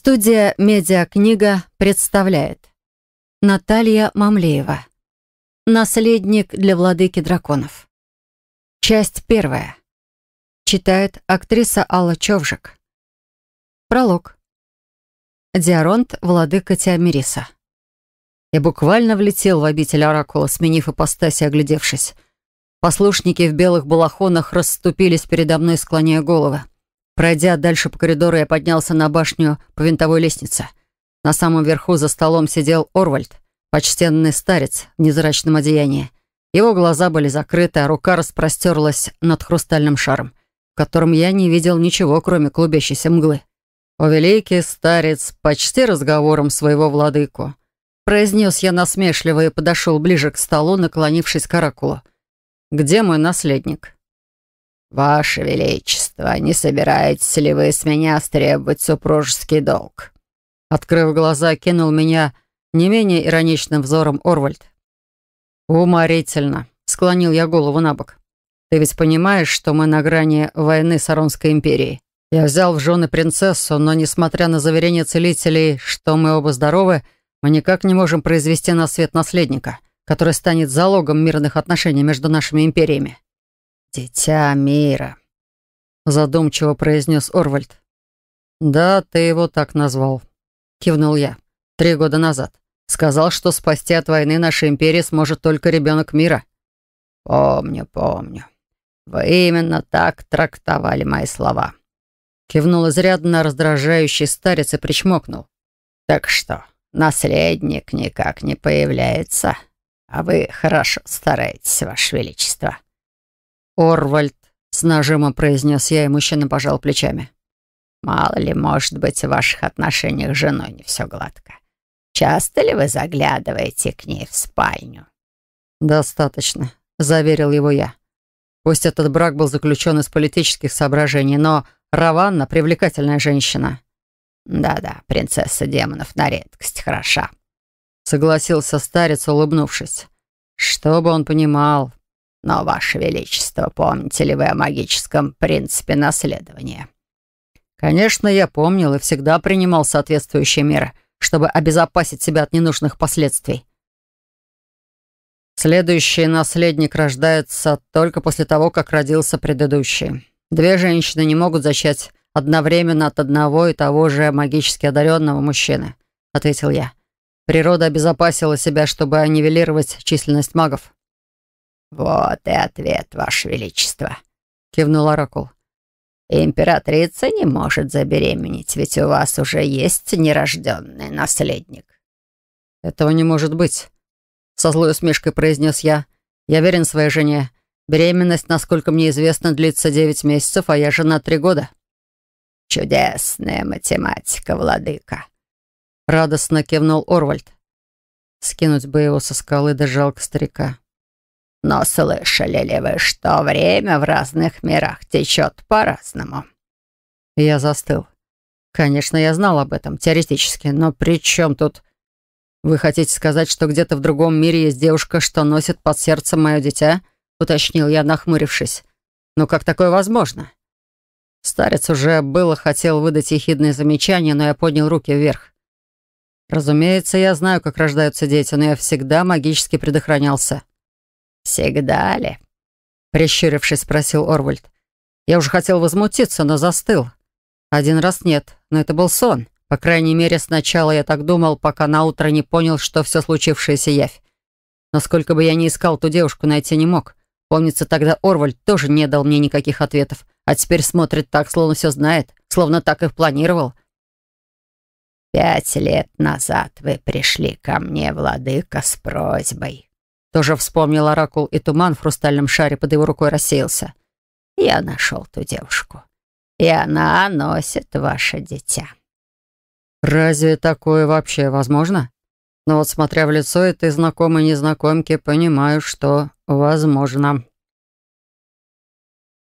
Студия «Медиакнига» представляет Наталья Мамлеева «Наследник для владыки драконов» Часть первая Читает актриса Алла Човжик Пролог Диаронт, владыка Теомириса Я буквально влетел в обитель Оракула, сменив ипостась оглядевшись. Послушники в белых балахонах расступились передо мной, склоняя головы. Пройдя дальше по коридору, я поднялся на башню по винтовой лестнице. На самом верху за столом сидел Орвальд, почтенный старец в незрачном одеянии. Его глаза были закрыты, а рука распростерлась над хрустальным шаром, в котором я не видел ничего, кроме клубящейся мглы. «О, великий старец, почти разговором своего владыку!» Произнес я насмешливо и подошел ближе к столу, наклонившись к оракулу. «Где мой наследник?» «Ваше Величество, не собираетесь ли вы с меня стребовать супружеский долг?» Открыв глаза, кинул меня не менее ироничным взором Орвальд. «Уморительно!» — склонил я голову на бок. «Ты ведь понимаешь, что мы на грани войны с Аронской империей? Я взял в жены принцессу, но, несмотря на заверение целителей, что мы оба здоровы, мы никак не можем произвести на свет наследника, который станет залогом мирных отношений между нашими империями. «Дитя мира», — задумчиво произнес Орвальд. «Да, ты его так назвал», — кивнул я. «Три года назад. Сказал, что спасти от войны нашей империи сможет только ребенок мира». «Помню, помню. Вы именно так трактовали мои слова». Кивнул изрядно раздражающий старец и причмокнул. «Так что, наследник никак не появляется, а вы хорошо стараетесь, Ваше Величество. «Орвальд», — с нажимом произнес я, и мужчина пожал плечами. «Мало ли, может быть, в ваших отношениях с женой не все гладко. Часто ли вы заглядываете к ней в спальню?» «Достаточно», — заверил его я. Пусть этот брак был заключен из политических соображений, но Раванна — привлекательная женщина. «Да-да, принцесса демонов на редкость хороша», — согласился старец, улыбнувшись. «Чтобы он понимал, но, Ваше Величество, помните ли вы о магическом принципе наследования?» «Конечно, я помнил и всегда принимал соответствующие меры, чтобы обезопасить себя от ненужных последствий. Следующий наследник рождается только после того, как родился предыдущий. Две женщины не могут зачать одновременно от одного и того же магически одаренного мужчины», — ответил я. «Природа обезопасила себя, чтобы нивелировать численность магов». «Вот и ответ, Ваше Величество», — кивнул Оракул. «Императрица не может забеременеть, ведь у вас уже есть нерожденный наследник». «Этого не может быть», — со злой усмешкой произнес я. «Я верен своей жене. Беременность, насколько мне известно, длится девять месяцев, а я жена три года». «Чудесная математика, владыка», — радостно кивнул Орвальд. Скинуть бы его со скалы, да жалко старика. Но слышали ли вы, что время в разных мирах течет по-разному?» Я застыл. «Конечно, я знал об этом, теоретически, но при чем тут...» «Вы хотите сказать, что где-то в другом мире есть девушка, что носит под сердцем мое дитя?» — уточнил я, нахмурившись. «Но ну, как такое возможно?» Старец уже было хотел выдать ехидное замечание, но я поднял руки вверх. «Разумеется, я знаю, как рождаются дети, но я всегда магически предохранялся. «Всегда ли?» — прищурившись, спросил Орвальд. Я уже хотел возмутиться, но застыл. Один раз нет, но это был сон. По крайней мере, сначала я так думал, пока наутро не понял, что все случившееся явь. Насколько бы я ни искал, ту девушку найти не мог. Помнится, тогда Орвальд тоже не дал мне никаких ответов, а теперь смотрит так, словно все знает, словно так их планировал. «Пять лет назад вы пришли ко мне, владыка, с просьбой», тоже вспомнил оракул, и туман в хрустальном шаре под его рукой рассеялся. «Я нашел ту девушку, и она носит ваше дитя». «Разве такое вообще возможно?» «Но вот смотря в лицо этой знакомой незнакомки, понимаю, что возможно».